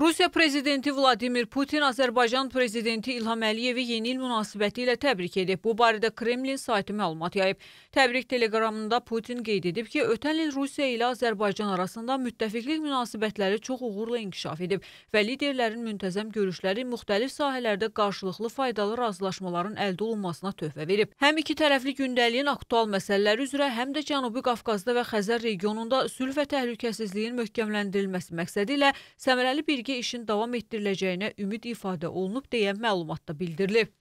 Rusiya prezidenti Vladimir Putin Azərbaycan prezidenti İlham Əliyevi yeni il münasibəti ilə təbrik edib. Bu barədə Kremlin saytı məlumat yayıb. Təbrik telegramında Putin qeyd edib ki, ötən il Rusiya ilə Azərbaycan arasında müttəfiqlik münasibətləri çox uğurla inkişaf edib və liderlərin müntəzəm görüşləri müxtəlif sahələrdə qarşılıqlı faydalı razılaşmaların əldə olunmasına töhfə verib. Həm iki tərəfli gündəliyin aktual məsələləri üzrə, həm də Cənubi Qafqazda və Xəzər regionunda sülh və təhlükəsizliyin möhkəmləndirilməsi məqsədi ilə səmərəli bir işin davam etdiriləcəyinə ümid ifadə olunub deyə məlumatda bildirilib.